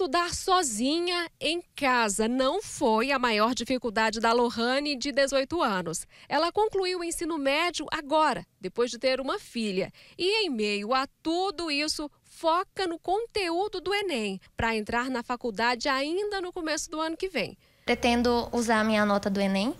Estudar sozinha em casa não foi a maior dificuldade da Lohane, de 18 anos. Ela concluiu o ensino médio agora, depois de ter uma filha. E, em meio a tudo isso, foca no conteúdo do Enem, para entrar na faculdade ainda no começo do ano que vem. Pretendo usar a minha nota do Enem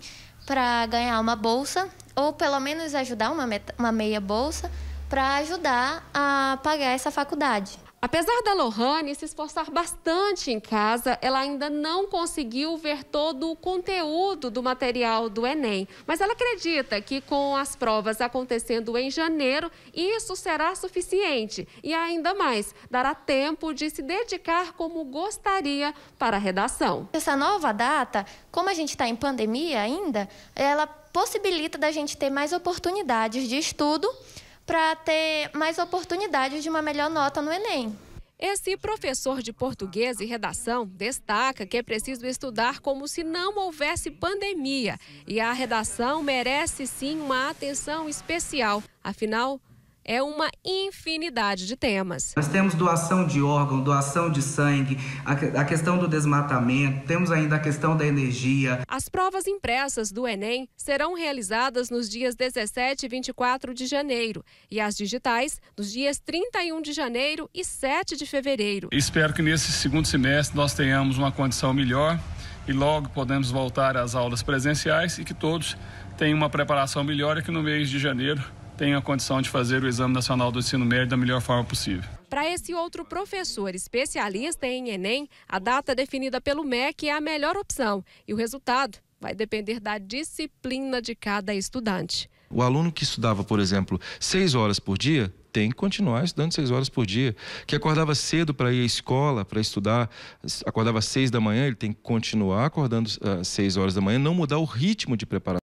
para ganhar uma bolsa, ou pelo menos ajudar uma, uma meia bolsa para ajudar a pagar essa faculdade. Apesar da Lohane se esforçar bastante em casa, ela ainda não conseguiu ver todo o conteúdo do material do Enem. Mas ela acredita que com as provas acontecendo em janeiro, isso será suficiente e ainda mais, dará tempo de se dedicar como gostaria para a redação. Essa nova data, como a gente está em pandemia ainda, ela possibilita da gente ter mais oportunidades de estudo para ter mais oportunidades de uma melhor nota no Enem. Esse professor de português e redação destaca que é preciso estudar como se não houvesse pandemia e a redação merece sim uma atenção especial. Afinal, é uma infinidade de temas. Nós temos doação de órgão, doação de sangue, a questão do desmatamento, temos ainda a questão da energia. As provas impressas do Enem serão realizadas nos dias 17 e 24 de janeiro e as digitais nos dias 31 de janeiro e 7 de fevereiro. Espero que nesse segundo semestre nós tenhamos uma condição melhor e logo podemos voltar às aulas presenciais e que todos tenham uma preparação melhor e que no mês de janeiro tenha condição de fazer o Exame Nacional do Ensino Médio da melhor forma possível. Para esse outro professor especialista em Enem, a data definida pelo MEC é a melhor opção e o resultado vai depender da disciplina de cada estudante. O aluno que estudava, por exemplo, seis horas por dia, tem que continuar estudando seis horas por dia. Que acordava cedo para ir à escola, para estudar, acordava seis da manhã, ele tem que continuar acordando às ah, seis horas da manhã, não mudar o ritmo de preparação.